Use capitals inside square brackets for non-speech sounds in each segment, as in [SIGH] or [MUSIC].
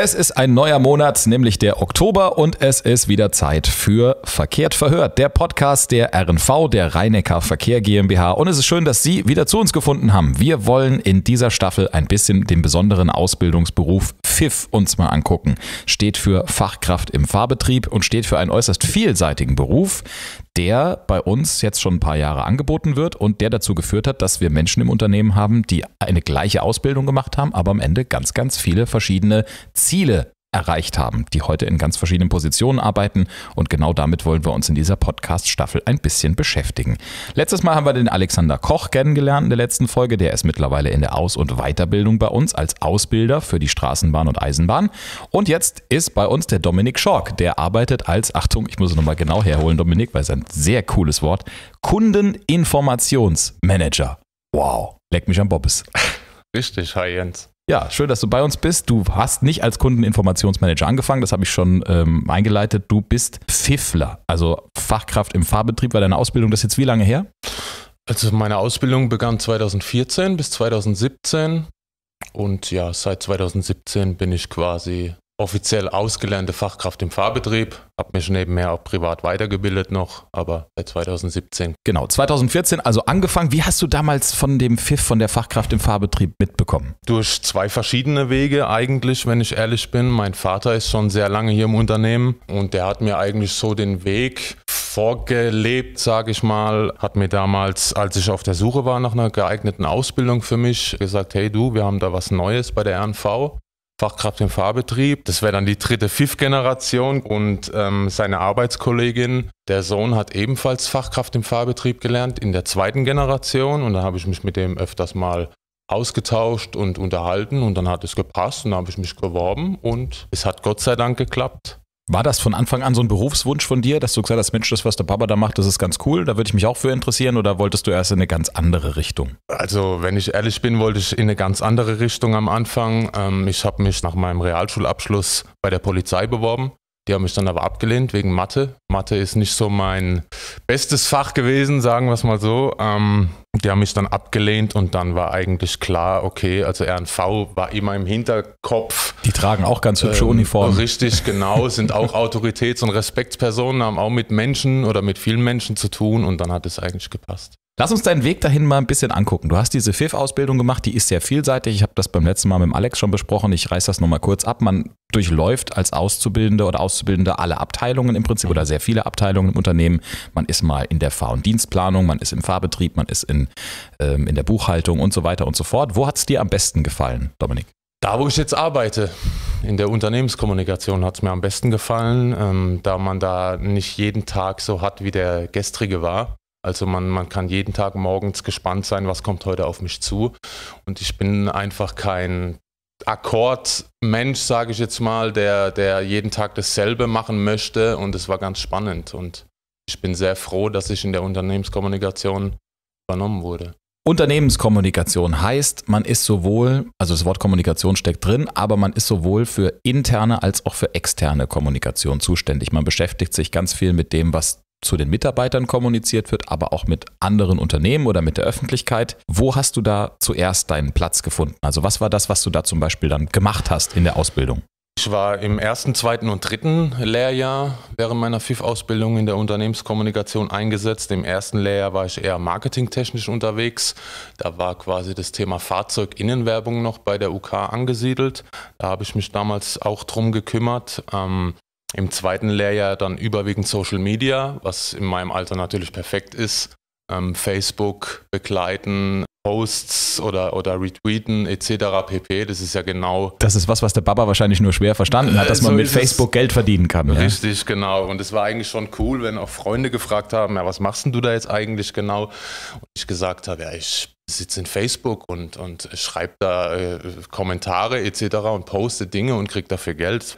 Es ist ein neuer Monat, nämlich der Oktober, und es ist wieder Zeit für Verkehrt verhört, der Podcast der RNV, der Rheinecker Verkehr GmbH. Und es ist schön, dass Sie wieder zu uns gefunden haben. Wir wollen in dieser Staffel ein bisschen den besonderen Ausbildungsberuf Pfiff uns mal angucken. Steht für Fachkraft im Fahrbetrieb und steht für einen äußerst vielseitigen Beruf, der bei uns jetzt schon ein paar Jahre angeboten wird und der dazu geführt hat, dass wir Menschen im Unternehmen haben, die eine gleiche Ausbildung gemacht haben, aber am Ende ganz, ganz viele verschiedene Ziele erreicht haben, die heute in ganz verschiedenen Positionen arbeiten. Und genau damit wollen wir uns in dieser Podcast-Staffel ein bisschen beschäftigen. Letztes Mal haben wir den Alexander Koch kennengelernt in der letzten Folge. Der ist mittlerweile in der Aus- und Weiterbildung bei uns als Ausbilder für die Straßenbahn und Eisenbahn. Und jetzt ist bei uns der Dominik Schork. Der arbeitet als, Achtung, ich muss es nochmal genau herholen, Dominik, weil es ein sehr cooles Wort, Kundeninformationsmanager. Wow, leck mich am Bobbes. Richtig, hi Jens. Ja, schön, dass du bei uns bist. Du hast nicht als Kundeninformationsmanager angefangen, das habe ich schon ähm, eingeleitet. Du bist Pfiffler, also Fachkraft im Fahrbetrieb. War deine Ausbildung das jetzt wie lange her? Also meine Ausbildung begann 2014 bis 2017 und ja, seit 2017 bin ich quasi offiziell ausgelernte Fachkraft im Fahrbetrieb, habe mich nebenher auch privat weitergebildet noch, aber seit 2017. Genau, 2014 also angefangen. Wie hast du damals von dem Pfiff von der Fachkraft im Fahrbetrieb mitbekommen? Durch zwei verschiedene Wege eigentlich, wenn ich ehrlich bin. Mein Vater ist schon sehr lange hier im Unternehmen und der hat mir eigentlich so den Weg vorgelebt, sage ich mal, hat mir damals, als ich auf der Suche war nach einer geeigneten Ausbildung für mich, gesagt, hey du, wir haben da was Neues bei der RNV Fachkraft im Fahrbetrieb. Das wäre dann die dritte, fünfte Generation und ähm, seine Arbeitskollegin, der Sohn hat ebenfalls Fachkraft im Fahrbetrieb gelernt in der zweiten Generation und dann habe ich mich mit dem öfters mal ausgetauscht und unterhalten und dann hat es gepasst und dann habe ich mich geworben und es hat Gott sei Dank geklappt. War das von Anfang an so ein Berufswunsch von dir, dass du gesagt hast, Mensch, das, was der Papa da macht, das ist ganz cool, da würde ich mich auch für interessieren oder wolltest du erst in eine ganz andere Richtung? Also, wenn ich ehrlich bin, wollte ich in eine ganz andere Richtung am Anfang. Ähm, ich habe mich nach meinem Realschulabschluss bei der Polizei beworben die haben mich dann aber abgelehnt wegen Mathe. Mathe ist nicht so mein bestes Fach gewesen, sagen wir es mal so. Ähm, die haben mich dann abgelehnt und dann war eigentlich klar, okay, also RNV war immer im Hinterkopf. Die tragen auch ganz hübsche ähm, Uniformen. Richtig, genau, sind auch Autoritäts- und Respektspersonen, haben auch mit Menschen oder mit vielen Menschen zu tun und dann hat es eigentlich gepasst. Lass uns deinen Weg dahin mal ein bisschen angucken. Du hast diese FIF-Ausbildung gemacht, die ist sehr vielseitig. Ich habe das beim letzten Mal mit dem Alex schon besprochen. Ich reiße das nochmal kurz ab. Man durchläuft als Auszubildende oder Auszubildende alle Abteilungen im Prinzip mhm. oder sehr viele Abteilungen im Unternehmen. Man ist mal in der Fahr- und Dienstplanung, man ist im Fahrbetrieb, man ist in, ähm, in der Buchhaltung und so weiter und so fort. Wo hat es dir am besten gefallen, Dominik? Da, wo ich jetzt arbeite, in der Unternehmenskommunikation hat es mir am besten gefallen, ähm, da man da nicht jeden Tag so hat, wie der gestrige war also man, man kann jeden Tag morgens gespannt sein, was kommt heute auf mich zu. Und ich bin einfach kein Akkordmensch, sage ich jetzt mal, der, der jeden Tag dasselbe machen möchte. Und es war ganz spannend. Und ich bin sehr froh, dass ich in der Unternehmenskommunikation übernommen wurde. Unternehmenskommunikation heißt, man ist sowohl, also das Wort Kommunikation steckt drin, aber man ist sowohl für interne als auch für externe Kommunikation zuständig. Man beschäftigt sich ganz viel mit dem, was zu den Mitarbeitern kommuniziert wird, aber auch mit anderen Unternehmen oder mit der Öffentlichkeit. Wo hast du da zuerst deinen Platz gefunden? Also was war das, was du da zum Beispiel dann gemacht hast in der Ausbildung? Ich war im ersten, zweiten und dritten Lehrjahr während meiner FIF-Ausbildung in der Unternehmenskommunikation eingesetzt. Im ersten Lehrjahr war ich eher marketingtechnisch unterwegs. Da war quasi das Thema Fahrzeuginnenwerbung noch bei der UK angesiedelt. Da habe ich mich damals auch drum gekümmert. Ähm, im zweiten Lehrjahr dann überwiegend Social Media, was in meinem Alter natürlich perfekt ist. Ähm, Facebook begleiten, Posts oder, oder Retweeten etc. pp. Das ist ja genau. Das ist was, was der Baba wahrscheinlich nur schwer verstanden hat, dass so man mit Facebook Geld verdienen kann. Richtig, ja? genau. Und es war eigentlich schon cool, wenn auch Freunde gefragt haben, ja, was machst denn du da jetzt eigentlich genau? Und ich gesagt habe, ja, ich sitze in Facebook und, und schreibe da äh, Kommentare etc. und poste Dinge und kriege dafür Geld.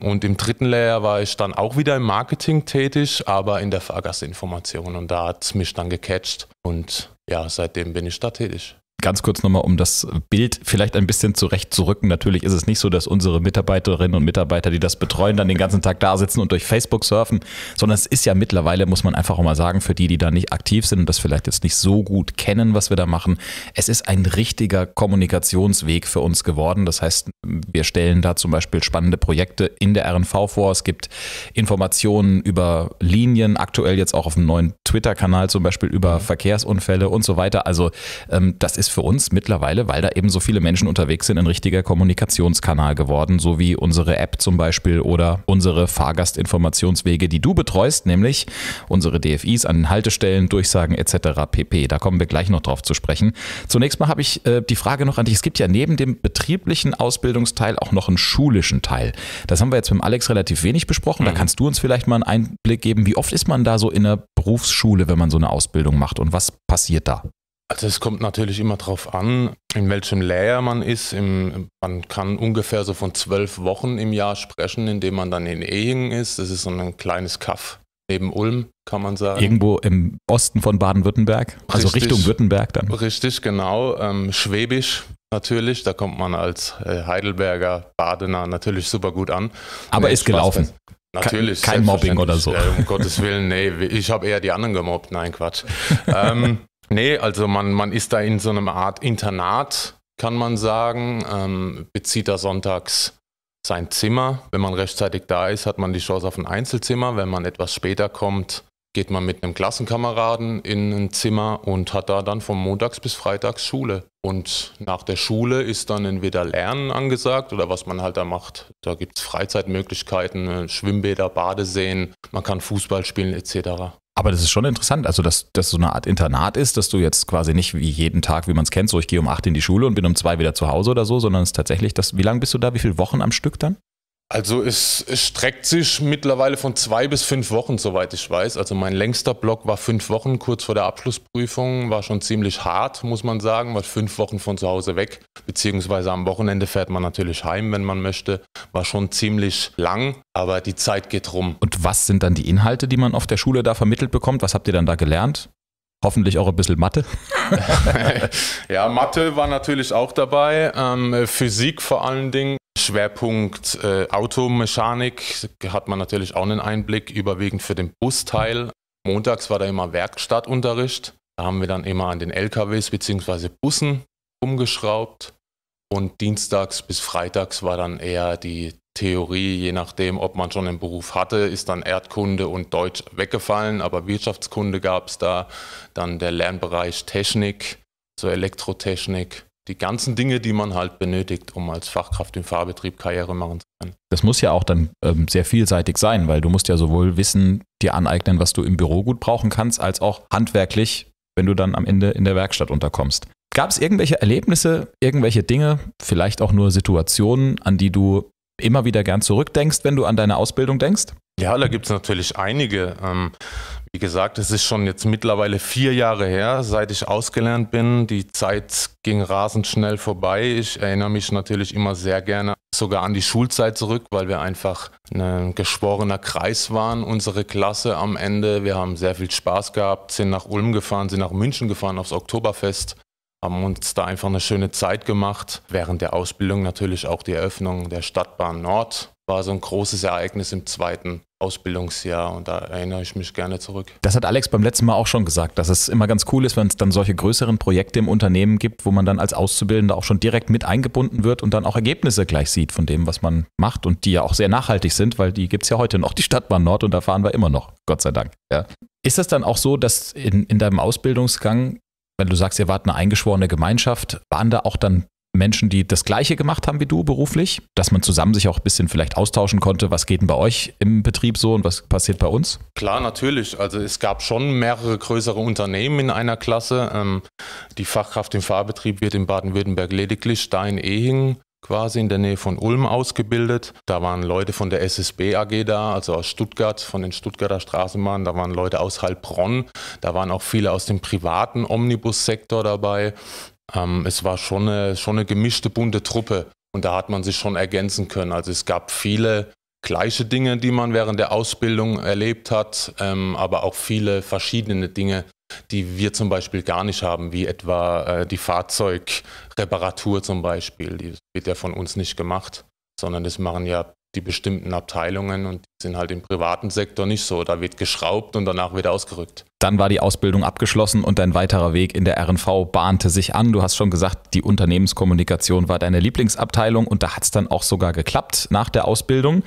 Und im dritten Layer war ich dann auch wieder im Marketing tätig, aber in der Fahrgastinformation. Und da hat es mich dann gecatcht. Und ja, seitdem bin ich da tätig ganz kurz nochmal, um das Bild vielleicht ein bisschen zurechtzurücken. Natürlich ist es nicht so, dass unsere Mitarbeiterinnen und Mitarbeiter, die das betreuen, dann den ganzen Tag da sitzen und durch Facebook surfen, sondern es ist ja mittlerweile, muss man einfach auch mal sagen, für die, die da nicht aktiv sind und das vielleicht jetzt nicht so gut kennen, was wir da machen, es ist ein richtiger Kommunikationsweg für uns geworden. Das heißt, wir stellen da zum Beispiel spannende Projekte in der RNV vor. Es gibt Informationen über Linien, aktuell jetzt auch auf dem neuen Twitter-Kanal zum Beispiel über Verkehrsunfälle und so weiter. Also ähm, das ist für uns mittlerweile, weil da eben so viele Menschen unterwegs sind, ein richtiger Kommunikationskanal geworden, so wie unsere App zum Beispiel oder unsere Fahrgastinformationswege, die du betreust, nämlich unsere DFIs an den Haltestellen, Durchsagen etc. pp. Da kommen wir gleich noch drauf zu sprechen. Zunächst mal habe ich äh, die Frage noch an dich. Es gibt ja neben dem betrieblichen Ausbildungsteil auch noch einen schulischen Teil. Das haben wir jetzt mit Alex relativ wenig besprochen. Da mhm. kannst du uns vielleicht mal einen Einblick geben, wie oft ist man da so in der Berufsschule, wenn man so eine Ausbildung macht und was passiert da? Also es kommt natürlich immer darauf an, in welchem Layer man ist. Im, man kann ungefähr so von zwölf Wochen im Jahr sprechen, indem man dann in Ehingen ist. Das ist so ein kleines Kaff neben Ulm, kann man sagen. Irgendwo im Osten von Baden-Württemberg, also richtig, Richtung Württemberg dann. Richtig, genau. Ähm, Schwäbisch natürlich, da kommt man als äh, Heidelberger, Badener natürlich super gut an. Aber nee, ist Spaß gelaufen. Fest. Natürlich. Kein, kein Mobbing oder so. Äh, um Gottes Willen, nee, ich habe eher die anderen gemobbt. Nein, Quatsch. ähm, [LAUGHS] Nee, also man, man ist da in so einer Art Internat, kann man sagen, ähm, bezieht da sonntags sein Zimmer. Wenn man rechtzeitig da ist, hat man die Chance auf ein Einzelzimmer. Wenn man etwas später kommt, geht man mit einem Klassenkameraden in ein Zimmer und hat da dann von Montags bis Freitags Schule. Und nach der Schule ist dann entweder Lernen angesagt oder was man halt da macht. Da gibt es Freizeitmöglichkeiten, Schwimmbäder, Badeseen, man kann Fußball spielen etc. Aber das ist schon interessant, also dass das so eine Art Internat ist, dass du jetzt quasi nicht wie jeden Tag, wie man es kennt, so ich gehe um acht in die Schule und bin um zwei wieder zu Hause oder so, sondern es ist tatsächlich das, wie lange bist du da, wie viele Wochen am Stück dann? Also es, es, streckt sich mittlerweile von zwei bis fünf Wochen, soweit ich weiß. Also mein längster Block war fünf Wochen, kurz vor der Abschlussprüfung, war schon ziemlich hart, muss man sagen, war fünf Wochen von zu Hause weg, beziehungsweise am Wochenende fährt man natürlich heim, wenn man möchte. War schon ziemlich lang, aber die Zeit geht rum. Und was sind dann die Inhalte, die man auf der Schule da vermittelt bekommt? Was habt ihr dann da gelernt? Hoffentlich auch ein bisschen Mathe. [LAUGHS] [LAUGHS] ja, Mathe war natürlich auch dabei, ähm, Physik vor allen Dingen. Schwerpunkt äh, Automechanik hat man natürlich auch einen Einblick, überwiegend für den Busteil. Montags war da immer Werkstattunterricht. Da haben wir dann immer an den LKWs bzw. Bussen umgeschraubt. Und dienstags bis freitags war dann eher die Theorie, je nachdem, ob man schon einen Beruf hatte, ist dann Erdkunde und Deutsch weggefallen, aber Wirtschaftskunde gab es da, dann der Lernbereich Technik, so Elektrotechnik die ganzen Dinge, die man halt benötigt, um als Fachkraft im Fahrbetrieb Karriere machen zu können. Das muss ja auch dann ähm, sehr vielseitig sein, weil du musst ja sowohl Wissen dir aneignen, was du im Büro gut brauchen kannst, als auch handwerklich, wenn du dann am Ende in der Werkstatt unterkommst. Gab es irgendwelche Erlebnisse, irgendwelche Dinge, vielleicht auch nur Situationen, an die du immer wieder gern zurückdenkst, wenn du an deine Ausbildung denkst? Ja, da gibt es natürlich einige. Ähm, wie gesagt, es ist schon jetzt mittlerweile vier Jahre her, seit ich ausgelernt bin. Die Zeit ging rasend schnell vorbei. Ich erinnere mich natürlich immer sehr gerne sogar an die Schulzeit zurück, weil wir einfach ein geschworener Kreis waren, unsere Klasse am Ende. Wir haben sehr viel Spaß gehabt, sind nach Ulm gefahren, sind nach München gefahren aufs Oktoberfest, haben uns da einfach eine schöne Zeit gemacht. Während der Ausbildung natürlich auch die Eröffnung der Stadtbahn Nord war so ein großes Ereignis im zweiten Ausbildungsjahr und da erinnere ich mich gerne zurück. Das hat Alex beim letzten Mal auch schon gesagt, dass es immer ganz cool ist, wenn es dann solche größeren Projekte im Unternehmen gibt, wo man dann als Auszubildender auch schon direkt mit eingebunden wird und dann auch Ergebnisse gleich sieht von dem, was man macht und die ja auch sehr nachhaltig sind, weil die gibt es ja heute noch, die Stadtbahn Nord und da fahren wir immer noch, Gott sei Dank. Ja. Ist das dann auch so, dass in, in deinem Ausbildungsgang wenn du sagst, ihr wart eine eingeschworene Gemeinschaft, waren da auch dann Menschen, die das Gleiche gemacht haben wie du beruflich, dass man zusammen sich auch ein bisschen vielleicht austauschen konnte, was geht denn bei euch im Betrieb so und was passiert bei uns? Klar, natürlich. Also es gab schon mehrere größere Unternehmen in einer Klasse. Ähm, die Fachkraft im Fahrbetrieb wird in Baden-Württemberg lediglich Stein-Ehing quasi in der Nähe von Ulm ausgebildet. Da waren Leute von der SSB AG da, also aus Stuttgart, von den Stuttgarter Straßenbahnen. Da waren Leute aus Heilbronn. Da waren auch viele aus dem privaten Omnibussektor dabei. Ähm, es war schon eine, schon eine gemischte, bunte Truppe und da hat man sich schon ergänzen können. Also es gab viele gleiche Dinge, die man während der Ausbildung erlebt hat, ähm, aber auch viele verschiedene Dinge, die wir zum Beispiel gar nicht haben, wie etwa äh, die Fahrzeugreparatur zum Beispiel. Die wird ja von uns nicht gemacht, sondern das machen ja die bestimmten Abteilungen und die sind halt im privaten Sektor nicht so. Da wird geschraubt und danach wird ausgerückt. Dann war die Ausbildung abgeschlossen und dein weiterer Weg in der RNV bahnte sich an. Du hast schon gesagt, die Unternehmenskommunikation war deine Lieblingsabteilung und da hat es dann auch sogar geklappt nach der Ausbildung.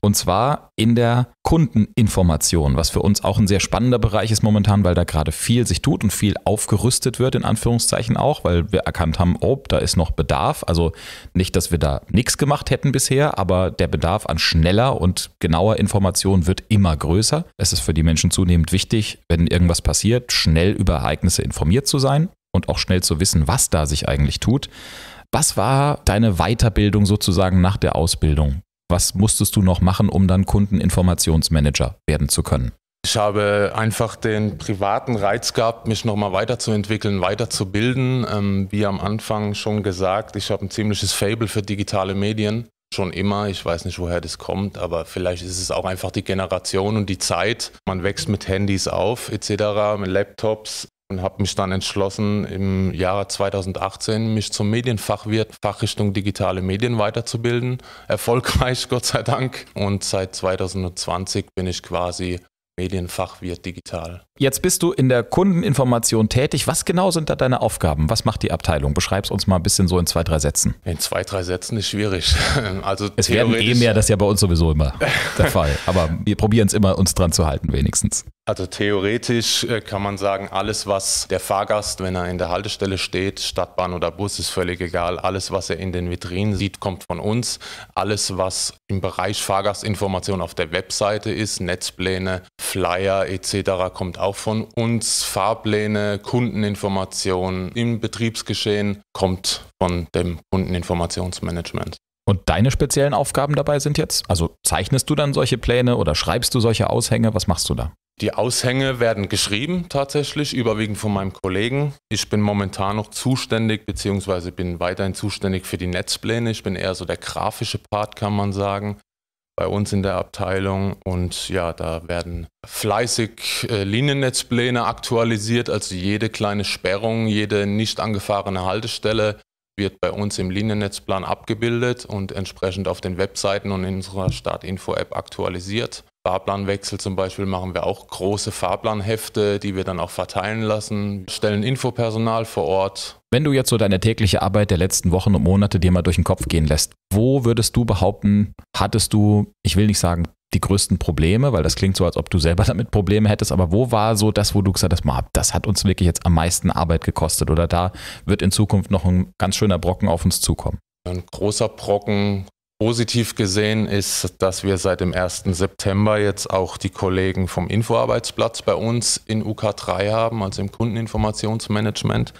Und zwar in der Kundeninformation, was für uns auch ein sehr spannender Bereich ist momentan, weil da gerade viel sich tut und viel aufgerüstet wird, in Anführungszeichen auch, weil wir erkannt haben, oh, da ist noch Bedarf. Also nicht, dass wir da nichts gemacht hätten bisher, aber der Bedarf an schneller und genauer Information wird immer größer. Es ist für die Menschen zunehmend wichtig, wenn irgendwas passiert, schnell über Ereignisse informiert zu sein und auch schnell zu wissen, was da sich eigentlich tut. Was war deine Weiterbildung sozusagen nach der Ausbildung? Was musstest du noch machen, um dann Kundeninformationsmanager werden zu können? Ich habe einfach den privaten Reiz gehabt, mich nochmal weiterzuentwickeln, weiterzubilden. Ähm, wie am Anfang schon gesagt, ich habe ein ziemliches Fable für digitale Medien schon immer. Ich weiß nicht, woher das kommt, aber vielleicht ist es auch einfach die Generation und die Zeit. Man wächst mit Handys auf etc., mit Laptops und habe mich dann entschlossen, im Jahre 2018 mich zum Medienfachwirt, Fachrichtung digitale Medien weiterzubilden. [LAUGHS] Erfolgreich, Gott sei Dank. Und seit 2020 bin ich quasi Medienfachwirt digital. Jetzt bist du in der Kundeninformation tätig. Was genau sind da deine Aufgaben? Was macht die Abteilung? Beschreib es uns mal ein bisschen so in zwei, drei Sätzen. In zwei, drei Sätzen ist schwierig. [LAUGHS] Also es werden eh mehr, das ist ja bei uns sowieso immer der Fall. Aber wir probieren es immer, uns dran zu halten, wenigstens. Also theoretisch äh, kann man sagen, alles, was der Fahrgast, wenn er in der Haltestelle steht, Stadtbahn oder Bus, ist völlig egal. Alles, was er in den Vitrinen sieht, kommt von uns. Alles, was im Bereich Fahrgastinformation auf der Webseite ist, Netzpläne, Flyer etc., kommt auch von uns Fahrpläne, Kundeninformationen im Betriebsgeschehen kommt von dem Kundeninformationsmanagement. Und deine speziellen Aufgaben dabei sind jetzt? Also zeichnest du dann solche Pläne oder schreibst du solche Aushänge? Was machst du da? Die Aushänge werden geschrieben tatsächlich, überwiegend von meinem Kollegen. Ich bin momentan noch zuständig, beziehungsweise bin weiterhin zuständig für die Netzpläne. Ich bin eher so der grafische Part, kann man sagen bei uns in der Abteilung. Und ja, da werden fleißig äh, Liniennetzpläne aktualisiert. Also jede kleine Sperrung, jede nicht angefahrene Haltestelle wird bei uns im Liniennetzplan abgebildet und entsprechend auf den Webseiten und in unserer Startinfo-App aktualisiert. Fahrplanwechsel zum Beispiel machen wir auch große Fahrplanhefte, die wir dann auch verteilen lassen, stellen Infopersonal vor Ort. Wenn du jetzt so deine tägliche Arbeit der letzten Wochen und Monate dir mal durch den Kopf gehen lässt, wo würdest du behaupten, hattest du, ich will nicht sagen, die größten Probleme, weil das klingt so, als ob du selber [LAUGHS] damit Probleme hättest, aber wo war so das, wo du gesagt hast, das hat uns wirklich jetzt am meisten Arbeit gekostet oder da wird in Zukunft noch ein ganz schöner Brocken auf uns zukommen? Ein großer Brocken Positiv gesehen ist, dass wir seit dem 1. September jetzt auch die Kollegen vom Infoarbeitsplatz bei uns in UK3 haben, also im Kundeninformationsmanagement.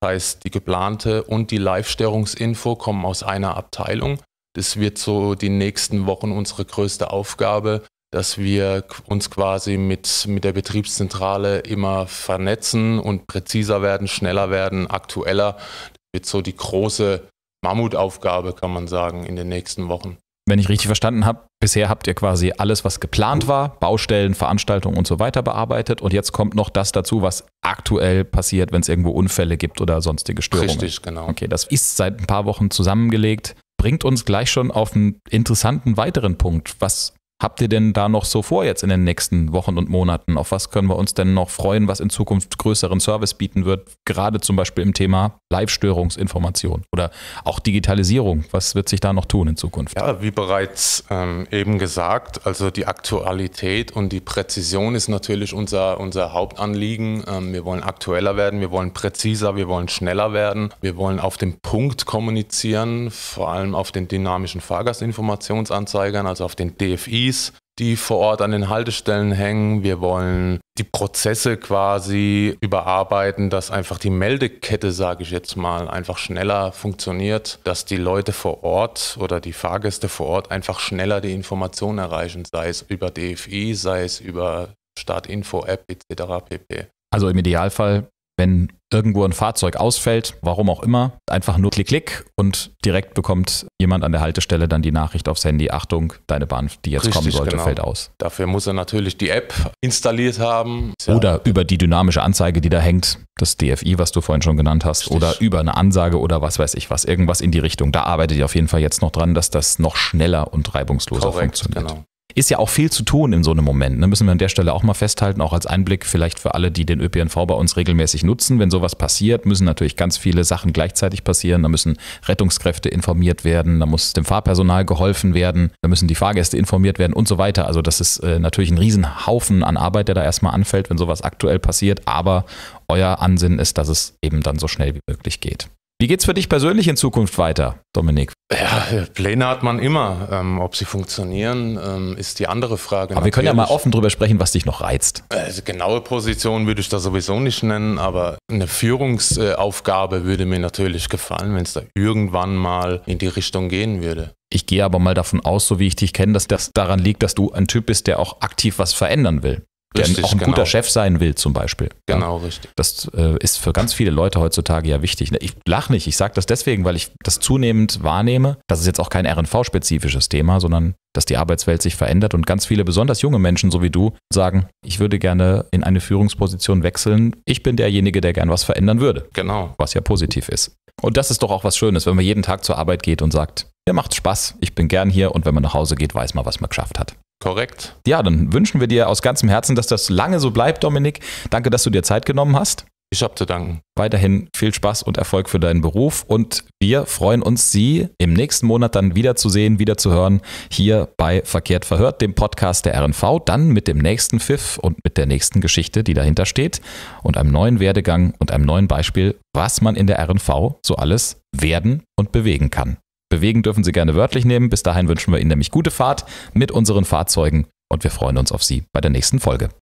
Das heißt, die geplante und die Live-Störungsinfo kommen aus einer Abteilung. Das wird so die nächsten Wochen unsere größte Aufgabe, dass wir uns quasi mit, mit der Betriebszentrale immer vernetzen und präziser werden, schneller werden, aktueller. Das wird so die große Mammutaufgabe, kann man sagen, in den nächsten Wochen. Wenn ich richtig verstanden habe, bisher habt ihr quasi alles, was geplant war, Baustellen, Veranstaltungen und so weiter bearbeitet. Und jetzt kommt noch das dazu, was aktuell passiert, wenn es irgendwo Unfälle gibt oder sonstige Störungen. Richtig, genau. Okay, das ist seit ein paar Wochen zusammengelegt. Bringt uns gleich schon auf einen interessanten weiteren Punkt. Was habt ihr denn da noch so vor jetzt in den nächsten Wochen und Monaten? Auf was können wir uns denn noch freuen, was in Zukunft größeren Service bieten wird? Gerade zum Beispiel im Thema Live-Störungsinformation oder auch Digitalisierung. Was wird sich da noch tun in Zukunft? Ja, wie bereits ähm, eben gesagt, also die Aktualität und die Präzision ist natürlich unser, unser Hauptanliegen. Ähm, wir wollen aktueller werden, wir wollen präziser, wir wollen schneller werden, wir wollen auf den Punkt kommunizieren, vor allem auf den dynamischen Fahrgastinformationsanzeigern, also auf den DFI Handys, die vor Ort an den Haltestellen hängen. Wir wollen die Prozesse quasi überarbeiten, dass einfach die Meldekette, sage ich jetzt mal, einfach schneller funktioniert, dass die Leute vor Ort oder die Fahrgäste vor Ort einfach schneller die Informationen erreichen, sei es über DFI, sei es über Startinfo-App etc. pp. Also im Idealfall wenn irgendwo ein Fahrzeug ausfällt, warum auch immer, einfach nur klick, klick und direkt bekommt jemand an der Haltestelle dann die Nachricht aufs Handy, Achtung, deine Bahn, die jetzt Richtig, kommen sollte, genau. fällt aus. Dafür muss er natürlich die App installiert haben. Ja. Oder über die dynamische Anzeige, die da hängt, das DFI, was du vorhin schon genannt hast, Richtig. oder über eine Ansage oder was weiß ich was, irgendwas in die Richtung. Da arbeitet ihr auf jeden Fall jetzt noch dran, dass das noch schneller und reibungsloser Korrekt, funktioniert. Genau ist ja auch viel zu tun in so einem Moment. Ne? Müssen wir an der Stelle auch mal festhalten, auch als Einblick vielleicht für alle, die den ÖPNV bei uns regelmäßig nutzen. Wenn sowas passiert, müssen natürlich ganz viele Sachen gleichzeitig passieren. Da müssen Rettungskräfte informiert werden, da muss dem Fahrpersonal geholfen werden, da müssen die Fahrgäste informiert werden und so weiter. Also das ist äh, natürlich ein Riesenhaufen an Arbeit, der da erstmal anfällt, wenn sowas aktuell passiert. Aber euer Ansinnen ist, dass es eben dann so schnell wie möglich geht. Wie geht's für dich persönlich in Zukunft weiter, Dominik? Ja, Pläne hat man immer. Ähm, ob sie funktionieren, ähm, ist die andere Frage. Aber natürlich. wir können ja mal offen drüber sprechen, was dich noch reizt. Also genaue Position würde ich da sowieso nicht nennen, aber eine Führungsaufgabe würde mir natürlich gefallen, wenn es da irgendwann mal in die Richtung gehen würde. Ich gehe aber mal davon aus, so wie ich dich kenne, dass das daran liegt, dass du ein Typ bist, der auch aktiv was verändern will der richtig, auch ein genau. guter Chef sein will, zum Beispiel. Genau, ja? richtig. Das äh, ist für ganz viele Leute heutzutage ja wichtig. Ich lache nicht, ich sage das deswegen, weil ich das zunehmend wahrnehme. Das ist jetzt auch kein RNV-spezifisches Thema, sondern dass die Arbeitswelt sich verändert und ganz viele, besonders junge Menschen, so wie du, sagen, ich würde gerne in eine Führungsposition wechseln. Ich bin derjenige, der gern was verändern würde. Genau. Was ja positiv ist. Und das ist doch auch was Schönes, wenn man jeden Tag zur Arbeit geht und sagt, mir macht Spaß, ich bin gern hier und wenn man nach Hause geht, weiß man, was man geschafft hat. Korrekt. Ja, dann wünschen wir dir aus ganzem Herzen, dass das lange so bleibt, Dominik. Danke, dass du dir Zeit genommen hast. Ich habe zu danken. Weiterhin viel Spaß und Erfolg für deinen Beruf und wir freuen uns, Sie im nächsten Monat dann wiederzusehen, wiederzuhören, hier bei Verkehrt verhört, dem Podcast der RNV, dann mit dem nächsten Pfiff und mit der nächsten Geschichte, die dahinter steht und einem neuen Werdegang und einem neuen Beispiel, was man in der RNV so alles werden und bewegen kann. Bewegen dürfen Sie gerne wörtlich nehmen. Bis dahin wünschen wir Ihnen nämlich gute Fahrt mit unseren Fahrzeugen und wir freuen uns auf Sie bei der nächsten Folge.